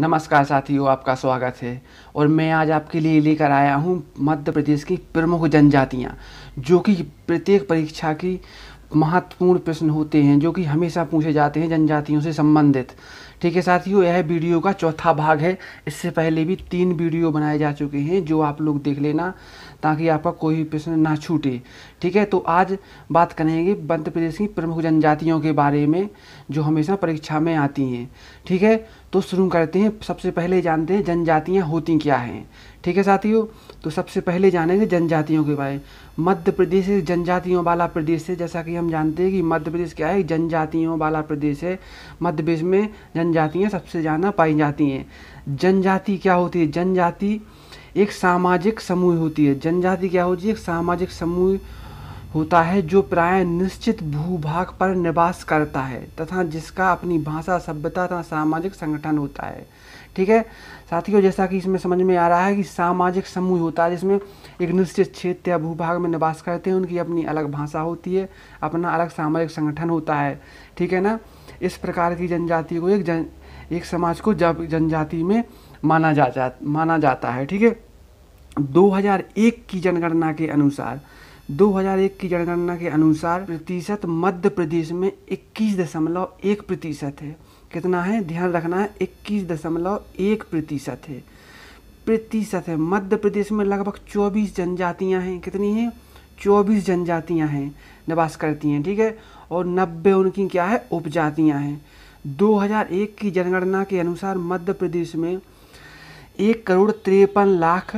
नमस्कार साथियों आपका स्वागत है और मैं आज आपके लिए लेकर आया हूँ मध्य प्रदेश की प्रमुख जनजातियाँ जो कि प्रत्येक परीक्षा की महत्वपूर्ण प्रश्न होते हैं जो कि हमेशा पूछे जाते हैं जनजातियों से संबंधित ठीक है साथियों यह वीडियो का चौथा भाग है इससे पहले भी तीन वीडियो बनाए जा चुके हैं जो आप लोग देख लेना ताकि आपका कोई भी प्रश्न ना छूटे ठीक है तो आज बात करेंगे मध्य प्रदेश की प्रमुख जनजातियों के बारे में जो हमेशा परीक्षा में आती हैं ठीक है तो शुरू करते हैं सबसे पहले जानते हैं जनजातियाँ होती क्या हैं ठीक है साथियों तो सबसे पहले जानेंगे जनजातियों के बारे में मध्य प्रदेश जनजातियों वाला प्रदेश है जैसा कि हम जानते हैं कि मध्य प्रदेश क्या है जनजातियों वाला प्रदेश है मध्य प्रदेश में जनजातियाँ सबसे ज़्यादा पाई जाती हैं जनजाति क्या होती है जनजाति एक सामाजिक समूह होती है जनजाति क्या होती है एक सामाजिक समूह होता है जो प्राय निश्चित भूभाग पर निवास करता है तथा जिसका अपनी भाषा सभ्यता तथा सामाजिक संगठन होता है ठीक है साथियों जैसा कि इसमें समझ में आ रहा है कि सामाजिक समूह होता है जिसमें एक निश्चित क्षेत्र या भूभाग में निवास करते हैं उनकी अपनी अलग भाषा होती है अपना अलग सामाजिक संगठन होता है ठीक है ना इस प्रकार की जनजाति को एक जन एक समाज को जब जनजाति में माना जा, जा माना जाता है ठीक है 2001 की जनगणना के अनुसार 2001 की जनगणना के अनुसार प्रतिशत मध्य प्रदेश में इक्कीस दशमलव एक प्रतिशत है कितना है ध्यान रखना है इक्कीस दशमलव एक प्रतिशत है प्रतिशत है मध्य प्रदेश में लगभग चौबीस जनजातियाँ हैं कितनी हैं चौबीस जनजातियाँ हैं निवास करती हैं ठीक है और नब्बे उनकी क्या है उपजातियाँ हैं 2001 की जनगणना के अनुसार मध्य प्रदेश में एक करोड़ तिरपन लाख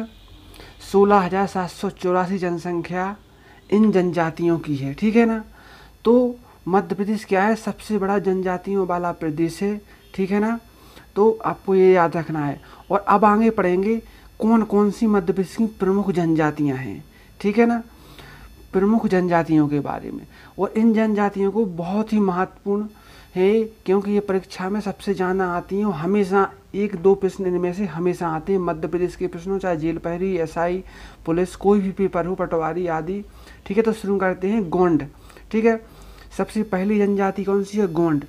सोलह हज़ार सात सौ चौरासी जनसंख्या इन जनजातियों की है ठीक है ना तो मध्य प्रदेश क्या है सबसे बड़ा जनजातियों वाला प्रदेश है ठीक है ना तो आपको ये याद रखना है और अब आगे पढ़ेंगे कौन कौन सी मध्य प्रदेश की प्रमुख जनजातियाँ हैं ठीक है ना प्रमुख जनजातियों के बारे में और इन जनजातियों को बहुत ही महत्वपूर्ण है क्योंकि ये परीक्षा में सबसे ज़्यादा आती हैं और हमेशा एक दो प्रश्न इनमें से हमेशा आते हैं मध्य प्रदेश के प्रश्नों चाहे जेल पहरी एसआई पुलिस कोई भी पेपर हो पटवारी आदि ठीक है तो शुरू करते हैं गोंड ठीक है सबसे पहली जनजाति कौन सी है गोंड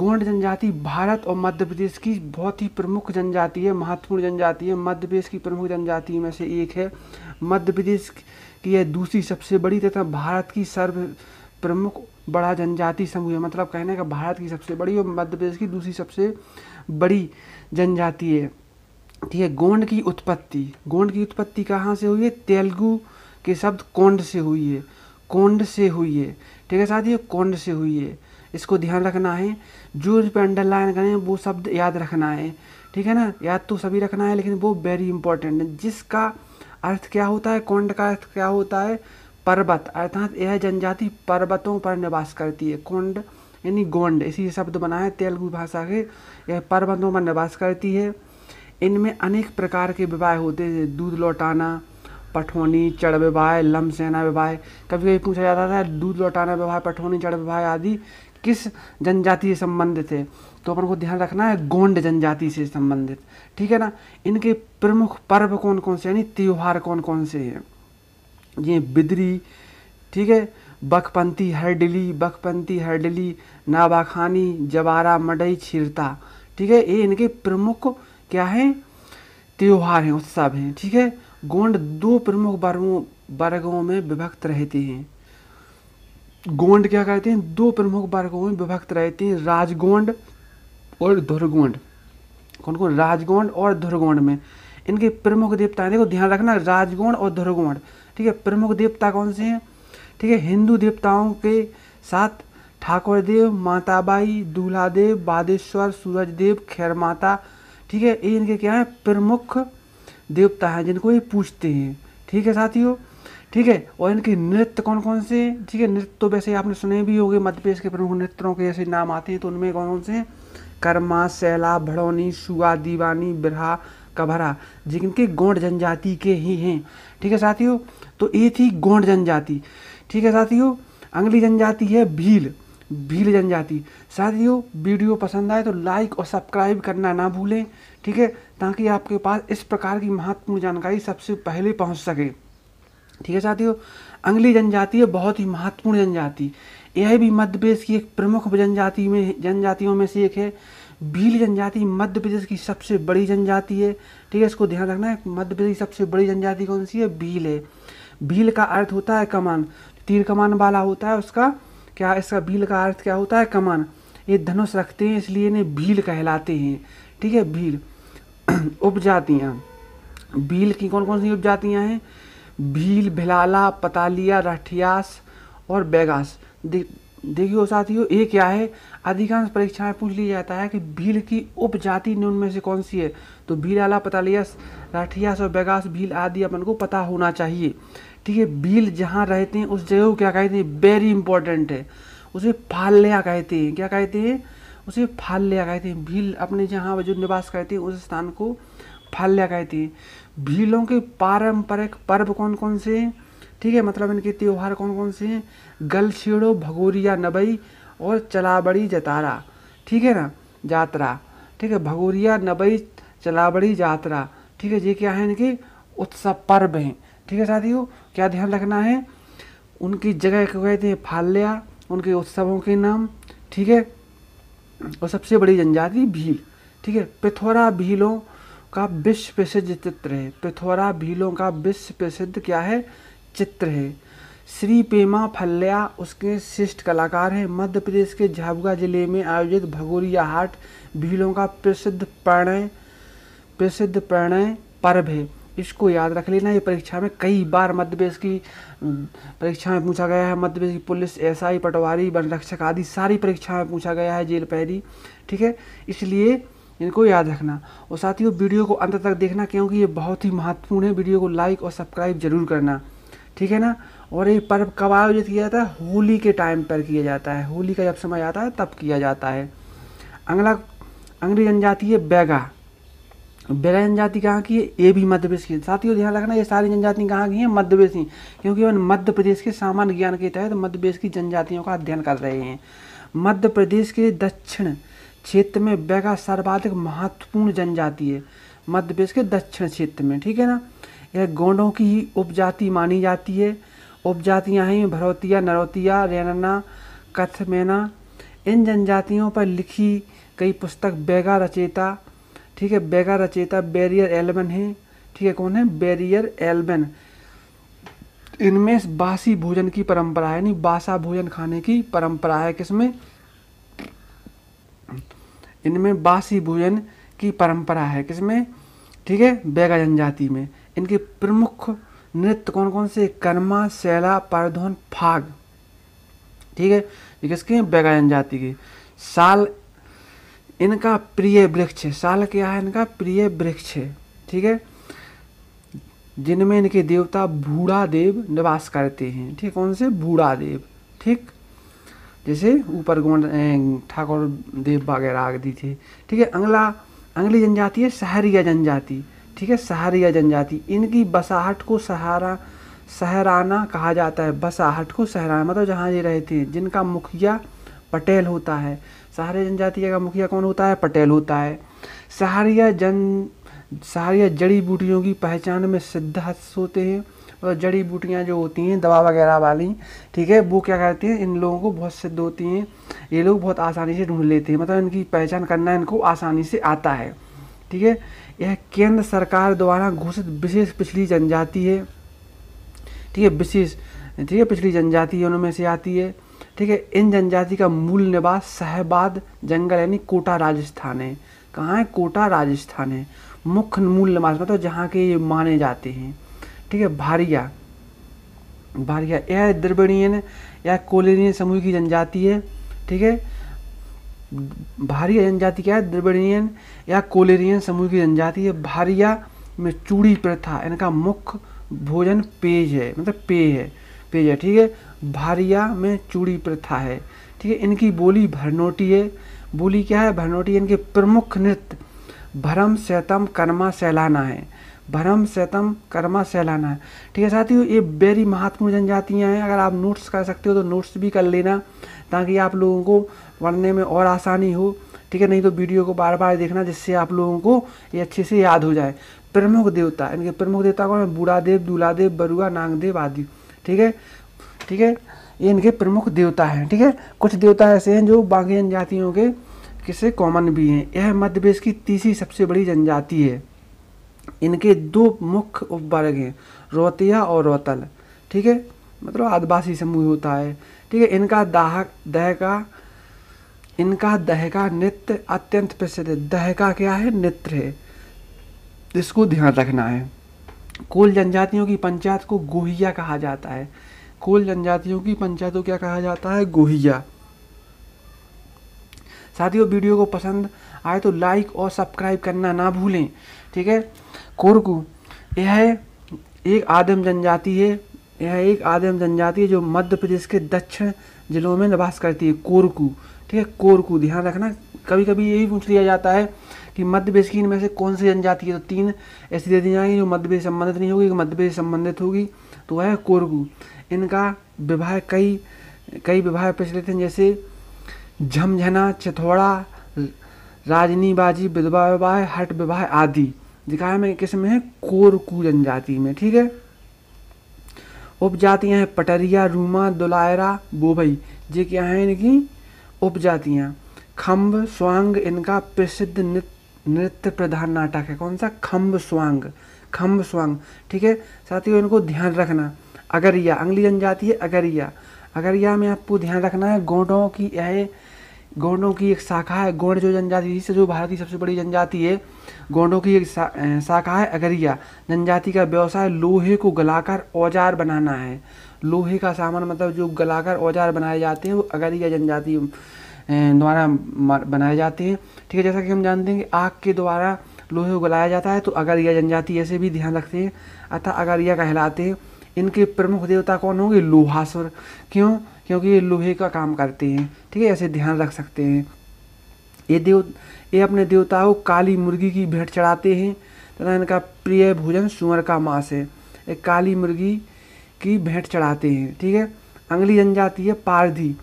गोंड जनजाति भारत और मध्य प्रदेश की बहुत ही प्रमुख जनजाति है महत्वपूर्ण जनजाति है मध्य प्रदेश की प्रमुख जनजाति में से एक है मध्य प्रदेश की यह दूसरी सबसे बड़ी तथा भारत की सर्व प्रमुख बड़ा जनजाति समूह है मतलब कहने का भारत की सबसे बड़ी और मध्य प्रदेश की दूसरी सबसे बड़ी जनजाति है ठीक तो है गोंड की उत्पत्ति गोंड की उत्पत्ति कहाँ से हुई है तेलुगु के शब्द कोंड से हुई है कोंड से हुई है ठीक है साथियों कोंड से हुई है इसको ध्यान रखना है जो पे अंडरलाइन करें वो शब्द याद रखना है ठीक है ना याद तो सभी रखना है लेकिन वो वेरी इंपॉर्टेंट है जिसका अर्थ क्या होता है कौंड का अर्थ क्या होता है पर्वत अर्थात यह जनजाति पर्वतों पर निवास करती है कौंड यानी गोंड इसी शब्द है तेलुगु भाषा के यह पर्वतों पर निवास करती है इनमें अनेक प्रकार के विवाह होते हैं दूध लौटाना पठौनी चढ़ व्यवहाय लम सेना व्यवहाय कभी कभी पूछा जाता था दूध लौटाना व्यवहार पठौनी चढ़ व्यवहाय आदि किस जनजाति से संबंधित है तो अपन को ध्यान रखना है गोंड जनजाति से संबंधित ठीक है ना इनके प्रमुख पर्व कौन कौन से यानी त्यौहार कौन कौन से हैं ये बिदरी ठीक है बखपंथी हरडली बखपंथी हरडली नाबाखानी जवारा मडई छिरता ठीक है ये इनके प्रमुख क्या हैं त्यौहार हैं उत्सव हैं ठीक है गोंड दो प्रमुख वर्गों वर्गों में विभक्त रहते हैं गोंड क्या कहते हैं दो प्रमुख वर्गों में विभक्त रहते हैं राजगोंड और धुरगोंड कौन कौन राजगोंड और धुरगोंड में इनके प्रमुख देवता देखो ध्यान रखना राजगोंड और धुरगोंड ठीक है प्रमुख देवता कौन से हैं ठीक है हिंदू देवताओं के साथ ठाकुर देव माताबाई दूल्हा देव बादेश्वर सूरज देव खैर माता ठीक है ये इनके क्या है प्रमुख देवता हैं जिनको ये पूछते हैं ठीक है साथियों ठीक है और इनके नृत्य कौन कौन से हैं ठीक है नृत्य तो वैसे आपने सुने भी होंगे मध्य प्रदेश के प्रमुख नृत्यों के जैसे नाम आते हैं तो उनमें कौन कौन से हैं कर्मा सैला भड़ौनी सुआ दीवानी बिरहा कभरा जिनके गौंड जनजाति के ही हैं ठीक है साथियों तो ये थी गौंड जनजाति ठीक है साथियों अगली जनजाति है भील भील जनजाति साथियों वीडियो पसंद आए तो लाइक और सब्सक्राइब करना ना भूलें ठीक है ताकि आपके पास इस प्रकार की महत्वपूर्ण जानकारी सबसे पहले पहुंच सके ठीक है साथियों अंगली जनजाति है बहुत ही महत्वपूर्ण जनजाति यह भी मध्य प्रदेश की एक प्रमुख जनजाति में जनजातियों में से एक है भील जनजाति मध्य प्रदेश की सबसे बड़ी जनजाति है ठीक है इसको ध्यान रखना है मध्य प्रदेश की सबसे बड़ी जनजाति कौन सी है भील है भील का अर्थ होता है कमान तीर कमान वाला होता है उसका क्या इसका भील का अर्थ क्या होता है कमान ये धनुष रखते हैं इसलिए इन्हें भील कहलाते हैं ठीक है भील उपजातियाँ भील की कौन कौन सी उपजातियाँ हैं भील भिलाला पतालिया राठियास और बैगास दे, देखियो साथियों ये क्या है अधिकांश परीक्षा में पूछ लिया जाता है कि भील की उपजाति निम्न में से कौन सी है तो भील आला पतालियास राठियास और बैगास भील आदि अपन को पता होना चाहिए ठीक है भील जहाँ रहते हैं उस जगह को क्या कहते हैं वेरी इंपॉर्टेंट है उसे फाल्या कहते हैं क्या कहते हैं उसे फाल लिया कहते हैं भील अपने जहाँ जो निवास करते हैं उस स्थान को लिया कहते हैं भीलों के पारंपरिक पर्व कौन कौन से हैं ठीक है मतलब इनके त्यौहार कौन कौन से हैं छेड़ो भगोरिया नबई और चलाबड़ी जतारा ठीक है ना जात्रा ठीक है भगोरिया नबई चलाबड़ी जात्रा ठीक है ये क्या है इनके उत्सव पर्व हैं ठीक है साथियों क्या ध्यान रखना है उनकी जगह को कहते हैं फाल्या उनके उत्सवों के नाम ठीक है और सबसे बड़ी जनजाति भील ठीक है पिथौरा भीलों का विश्व प्रसिद्ध चित्र है पिथौरा भीलों का विश्व प्रसिद्ध क्या है चित्र है श्री पेमा फल्या उसके शिष्ट कलाकार हैं मध्य प्रदेश के झाबुआ जिले में आयोजित भगोरिया हाट भीलों का प्रसिद्ध प्रणय प्रसिद्ध प्रणय पर्व है इसको याद रख लेना ये परीक्षा में कई बार मध्यप्रदेश की परीक्षा में पूछा गया है मध्यप्रदेश की पुलिस एसआई पटवारी वन रक्षक आदि सारी परीक्षा में पूछा गया है जेल पैरी ठीक है इसलिए इनको याद रखना और साथ वो वीडियो को अंत तक देखना क्योंकि ये बहुत ही महत्वपूर्ण है वीडियो को लाइक और सब्सक्राइब जरूर करना ठीक है ना और ये पर्व कब आयोजित किया जाता है होली के टाइम पर किया जाता है होली का जब समय आता है तब किया जाता है अगला अंग्रेजी जनजाति है बैगा बेरा जनजाति कहाँ की है ये भी मध्य प्रदेश की साथियों ध्यान रखना ये सारी जनजाति कहाँ की हैं मध्य प्रदेश की क्योंकि वन मध्य प्रदेश के सामान्य ज्ञान के तहत मध्य प्रदेश की जनजातियों का अध्ययन कर रहे हैं मध्य प्रदेश के दक्षिण क्षेत्र में बेगा सर्वाधिक महत्वपूर्ण जनजाति है मध्य प्रदेश के दक्षिण क्षेत्र में ठीक है ना यह गोंडों की ही उपजाति मानी जाती है उपजातियाँ हैं भरौतिया नरौतिया रैनना कथमेना इन जनजातियों पर लिखी कई पुस्तक बेगा रचेता ठीक है बेगा रचेता बैरियर एलबन है ठीक है कौन है बैरियर एलबन इनमें बासी भोजन की परंपरा है यानी बासा भोजन खाने की परंपरा है किसमें इनमें बासी भोजन की परंपरा है किसमें ठीक है बेगा जनजाति में इनके प्रमुख नृत्य कौन कौन से कर्मा सैला परधोन फाग ठीक है ये किसके हैं जनजाति के साल इनका प्रिय वृक्ष साल क्या है इनका प्रिय वृक्ष ठीक है जिनमें इनके देवता भूढ़ा देव निवास करते हैं ठीक कौन से भूढ़ा देव ठीक जैसे ऊपर गोंड ठाकुर देव वगैरह आग दी थे ठीक है अगला अंगली जनजाति है सहरिया जनजाति ठीक है सहरिया जनजाति इनकी बसाहट को सहारा सहराना कहा जाता है बसाहट को सहराना मतलब जहाँ ये रहते हैं जिनका मुखिया पटेल होता है सहारिया जनजाति का मुखिया कौन होता है पटेल होता है सहारिया जन सहारिया जड़ी बूटियों की पहचान में सिद्धहस्त होते हैं और जड़ी बूटियाँ जो होती हैं दवा वगैरह वाली ठीक है वो क्या करती हैं इन लोगों को बहुत सिद्ध होती हैं ये लोग बहुत आसानी से ढूंढ लेते हैं मतलब इनकी पहचान करना इनको आसानी से आता है ठीक है यह केंद्र सरकार द्वारा घोषित विशेष पिछली जनजाति है ठीक है विशेष ठीक है पिछली जनजाति उनमें से आती है ठीक है इन जनजाति का मूल निवास सहबाद जंगल यानी कोटा राजस्थान है कहाँ है कोटा राजस्थान है मुख्य मूल निवास मतलब जहाँ के ये माने जाते हैं ठीक है भारिया भारिया यह द्रविणियन या कोलेनियन समूह की जनजाति है ठीक है भारिया जनजाति क्या है द्रविणियन या कोलेरियन समूह की जनजाति है भारिया में चूड़ी प्रथा इनका मुख्य भोजन पेय है मतलब पेय है पेज है ठीक है भारिया में चूड़ी प्रथा है ठीक है इनकी बोली भरनोटी है बोली क्या है भरनोटी इनके प्रमुख नृत्य भरम सैतम कर्मा सैलाना है भरम सैतम कर्मा सैलाना है ठीक है साथियों ये वेरी महत्वपूर्ण जनजातियाँ हैं अगर आप नोट्स कर सकते हो तो नोट्स भी कर लेना ताकि आप लोगों को पढ़ने में और आसानी हो ठीक है नहीं तो वीडियो को बार बार देखना जिससे आप लोगों को ये अच्छे से याद हो जाए प्रमुख देवता इनके प्रमुख देवता कौन है बूढ़ा देव दूल्हा देव बरुआ नागदेव आदि ठीक है ठीक है ये इनके प्रमुख देवता हैं ठीक है कुछ देवता ऐसे हैं जो बाकी जनजातियों के किसे कॉमन भी हैं यह मध्य प्रदेश की तीसरी सबसे बड़ी जनजाति है इनके दो मुख्य उपवर्ग हैं रोतिया और रोतल ठीक है मतलब आदिवासी समूह होता है ठीक है इनका दाह दहका इनका दहका नृत्य अत्यंत प्रसिद्ध है दहका क्या है नृत्य है इसको ध्यान रखना है कोल जनजातियों की पंचायत को गोहिया कहा जाता है कोल जनजातियों की पंचायत को क्या कहा जाता है गोहिया साथियों वीडियो को पसंद आए तो लाइक और सब्सक्राइब करना ना भूलें ठीक है कोरकू यह एक आदम जनजाति है यह एक आदम जनजाति है जो मध्य प्रदेश के दक्षिण जिलों में निवास करती है कोरकू ठीक है कोर को ध्यान रखना कभी कभी यही पूछ लिया जाता है कि मध्य प्रदेश की इनमें से कौन सी जनजाति है तो तीन ऐसी दे दी जाएंगी जो मध्य प्रदेश संबंधित नहीं होगी मध्य प्रदेश संबंधित होगी तो वह है कोरगू इनका विवाह कई कई विवाह प्रचलित हैं जैसे झमझना चिथौड़ा राजनीबाजी विधवा विवाह हट विवाह आदि दिखाए में किसमें है कोरकू जनजाति में ठीक है उपजातियाँ हैं पटरिया रूमा दुलायरा बोबई जे क्या है इनकी उपजातियाँ खम्भ स्वांग इनका प्रसिद्ध नृत्य प्रधान नाटक है कौन सा खम्भ स्वांग खम्भ स्वांग ठीक है साथियों इनको ध्यान रखना अगरिया अंगली जनजाति है अगरिया अगरिया में आपको ध्यान रखना है गोडों की यह गोंडों की एक शाखा है गोंड जो जनजाति जिससे जो भारत की सबसे बड़ी जनजाति है गोंडों की एक शाखा है अगरिया जनजाति का व्यवसाय लोहे को गलाकर औजार बनाना है लोहे का सामान मतलब जो गलाकर औजार बनाए जाते हैं वो अगरिया जनजाति द्वारा बनाए जाते हैं ठीक है जैसा कि हम जानते हैं कि आग के द्वारा लोहे को गलाया जाता है तो अगरिया जनजाति ऐसे भी ध्यान रखते हैं अतः अगरिया कहलाते हैं इनके प्रमुख देवता कौन होंगे लोहासुर क्यों क्योंकि ये लोहे का काम करते हैं ठीक है ऐसे ध्यान रख सकते हैं ये देव ये अपने देवताओं काली मुर्गी की भेंट चढ़ाते हैं तथा इनका प्रिय भोजन सुअर का मांस है एक काली मुर्गी की भेंट चढ़ाते हैं ठीक है अगली जनजाति है पारधी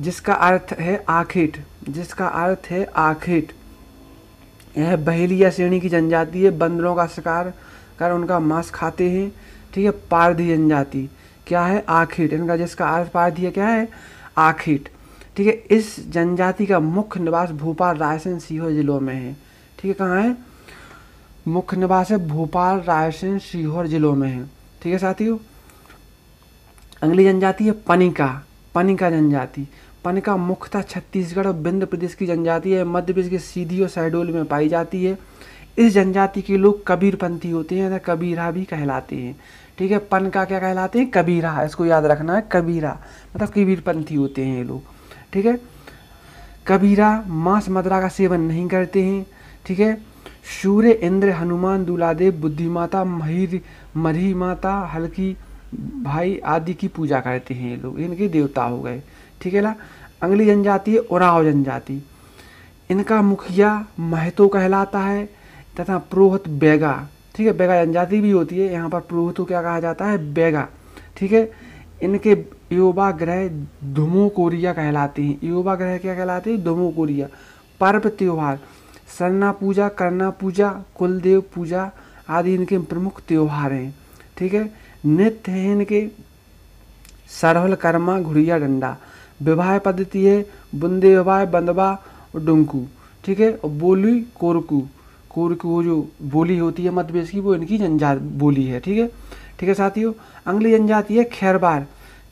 जिसका अर्थ है आखेट जिसका अर्थ है आखेट यह बहेलिया श्रेणी की जनजाति है बंदरों का शिकार कर उनका मांस खाते हैं ठीक है पारधी जनजाति क्या है आखिट इनका जिसका अर्थ दिया क्या है आखिट ठीक है इस जनजाति का मुख्य निवास भोपाल रायसेन सीहोर जिलों में है ठीक है कहाँ है मुख्य निवास है भोपाल रायसेन सीहोर जिलों में है ठीक है साथियों अगली जनजाति है पनिका पनिका जनजाति पनिका मुख्यतः छत्तीसगढ़ और बिंद प्रदेश की जनजाति है मध्य प्रदेश के सीधी और शहडोल में पाई जाती है इस जनजाति के लोग कबीरपंथी होते हैं या कबीरा भी कहलाते हैं ठीक है पन का क्या कहलाते हैं कबीरा इसको याद रखना है कबीरा मतलब कबीरपंथी होते हैं ये लोग ठीक है कबीरा मांस मदरा का सेवन नहीं करते हैं ठीक है सूर्य इंद्र हनुमान दुलादेव बुद्धि माता महिर मरी माता हल्की भाई आदि की पूजा करते हैं ये लोग इनके देवता हो गए ठीक है ना अंगली जनजाति है ओराव जनजाति इनका मुखिया महतो कहलाता है तथा प्रोहत बैगा ठीक है बेगा जनजाति भी होती है यहाँ पर पुरोहित क्या कहा जाता है बेगा ठीक है इनके युवा ग्रह धुमो कोरिया कहलाते हैं युवा ग्रह क्या कहलाते हैं धुमो कोरिया पर्व त्यौहार सरना पूजा करना पूजा कुलदेव पूजा आदि इनके प्रमुख त्यौहार हैं ठीक है नृत्य है इनके सरहल कर्मा घुड़िया डंडा विवाह पद्धति है बुंदे विवाह बंदवा और डुंकू ठीक है और बोली कोरकू कोर की वो जो बोली होती है मध्यप्रदेश की वो इनकी जनजाति बोली है ठीक है ठीक है साथियों अगली जनजाति है खैरबार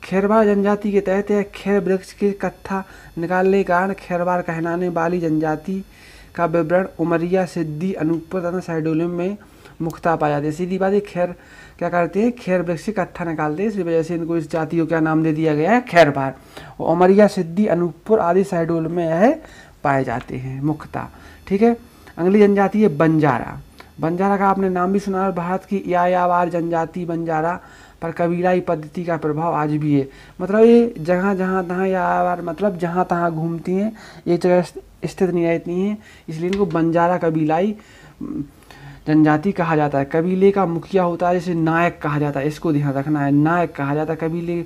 खैरबार जनजाति के तहत है खैर वृक्ष के कत्था निकालने के कारण खैरबार कहनाने वाली जनजाति का विवरण उमरिया सिद्धि अनूपपुर तथा साइडोलियम में मुख्ता पाया जाता है सीधी बात है खैर क्या करते हैं खैर वृक्ष से कत्था निकालते हैं इसी वजह से इनको इस जाति को क्या नाम दे दिया गया है खैरबार और उमरिया सिद्धि अनूपपुर आदि साइडोल में यह पाए जाते हैं मुख्ता ठीक है अगली जनजाति है बंजारा बंजारा का आपने नाम भी सुना है भारत की यायावार जनजाति बंजारा पर कबीलाई पद्धति का प्रभाव आज भी है मतलब ये जहाँ जहाँ तहाँ यायावार मतलब जहाँ तहाँ घूमती हैं एक जगह स्थित नहीं रहती हैं इसलिए इनको बंजारा कबीलाई जनजाति कहा जाता है कबीले का मुखिया होता है जैसे नायक कहा जाता है इसको ध्यान रखना है नायक कहा जाता है कबीले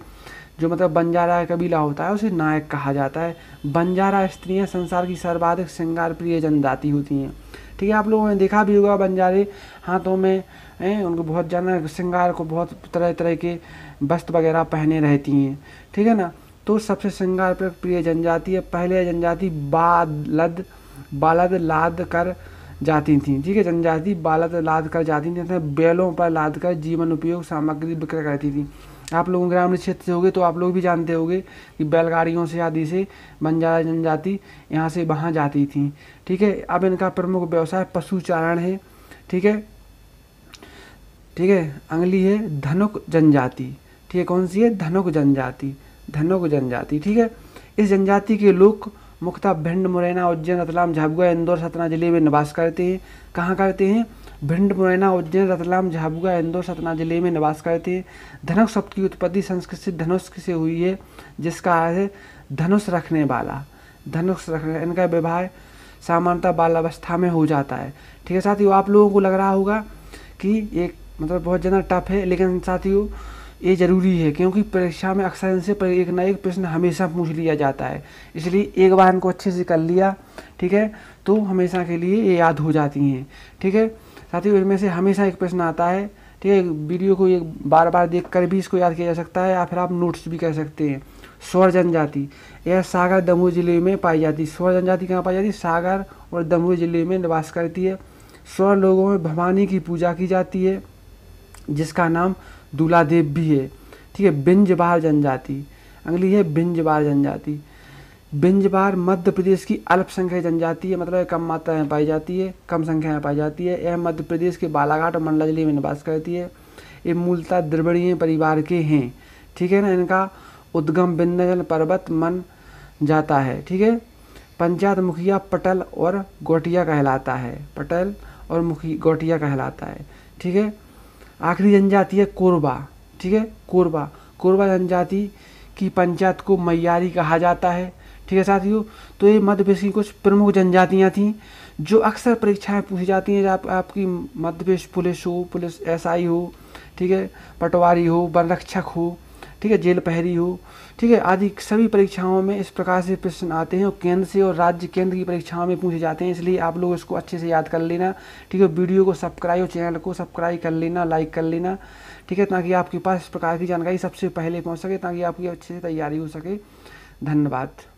जो मतलब बंजारा कबीला होता है उसे नायक कहा जाता है बंजारा स्त्रियां संसार की सर्वाधिक श्रृंगार प्रिय जनजाति होती हैं ठीक है आप लोगों ने देखा भी होगा बंजारे हाथों में हैं उनको बहुत ज़्यादा श्रृंगार को बहुत तरह तरह के वस्त्र वगैरह पहने रहती हैं ठीक है ना तो सबसे श्रृंगार प्रिय जनजाति है पहले जनजाति बालद बालद लाद कर जाती थी ठीक है जनजाति बालद लाद कर जाती थी बैलों पर लाद कर जीवन उपयोग सामग्री विक्रय करती थी आप लोग ग्रामीण क्षेत्र से होगे तो आप लोग भी जानते होंगे कि बैलगाड़ियों से आदि से बंजारा जनजाति यहाँ से वहाँ जाती थी ठीक है अब इनका प्रमुख व्यवसाय पशुचारण है ठीक है ठीक है अगली है धनुक जनजाति ठीक है कौन सी है धनुक जनजाति धनुक जनजाति ठीक है इस जनजाति के लोग मुख्ता भिंड मुरैना उज्जैन रतलाम झाबुआ इंदौर सतना जिले में निवास करते हैं कहाँ करते हैं भिंड मुरैना उज्जैन रतलाम झाबुआ इंदौर सतना जिले में निवास करते हैं धनुष शब्द की उत्पत्ति संस्कृत से धनुष से हुई है जिसका अर्थ है धनुष रखने वाला धनुष रखने इनका विवाह सामान्यतः बालावस्था में हो जाता है ठीक है साथियों आप लोगों को लग रहा होगा कि ये मतलब बहुत ज़्यादा टफ है लेकिन साथियों ये ज़रूरी है क्योंकि परीक्षा में अक्सर इनसे एक ना एक प्रश्न हमेशा पूछ लिया जाता है इसलिए एक बार इनको अच्छे से कर लिया ठीक है तो हमेशा के लिए ये याद हो जाती हैं ठीक है साथ ही उनमें से हमेशा एक प्रश्न आता है ठीक है वीडियो को एक बार बार देख कर भी इसको याद किया जा सकता है या फिर आप नोट्स भी कर सकते हैं स्वर जनजाति यह सागर दमोह जिले में पाई जाती स्वर जनजाति कहाँ पाई जाती सागर और दमोह जिले में निवास करती है स्वर लोगों में भवानी की पूजा की जाती है जिसका नाम दूलादेव भी है ठीक है बिंजबार जनजाति अगली है बिंजबार जनजाति बिंजबार मध्य प्रदेश की अल्पसंख्यक जनजाति है मतलब कम मात्रा में पाई जाती है कम संख्या में पाई जाती है यह मध्य प्रदेश के बालाघाट और मंडला जिले में निवास करती है ये मूलतः द्रवणीय परिवार के हैं ठीक है ना इनका उद्गम विंध्याचल पर्वत मन जाता है ठीक है पंचायत मुखिया पटल और गोटिया कहलाता है पटल और मुखी गोटिया कहलाता है ठीक है आखिरी जनजाति है कोरबा ठीक है कोरबा कोरबा जनजाति की पंचायत को मैयारी कहा जाता है ठीक है साथियों तो ये मध्य प्रदेश की कुछ प्रमुख जनजातियाँ थीं जो अक्सर परीक्षाएं पूछी जाती हैं आप आपकी मध्य प्रदेश पुलिस हो पुलिस एसआई हो ठीक है पटवारी हो वनरक्षक हो ठीक है जेल पहरी हो ठीक है आदि सभी परीक्षाओं में इस प्रकार से प्रश्न आते हैं और केंद्र से और राज्य केंद्र की परीक्षाओं में पूछे जाते हैं इसलिए आप लोग इसको अच्छे से याद कर लेना ठीक है वीडियो को सब्सक्राइब और चैनल को सब्सक्राइब कर लेना लाइक कर लेना ठीक है ताकि आपके पास इस प्रकार की जानकारी सबसे पहले पहुँच सके ताकि आपकी अच्छे से तैयारी हो सके धन्यवाद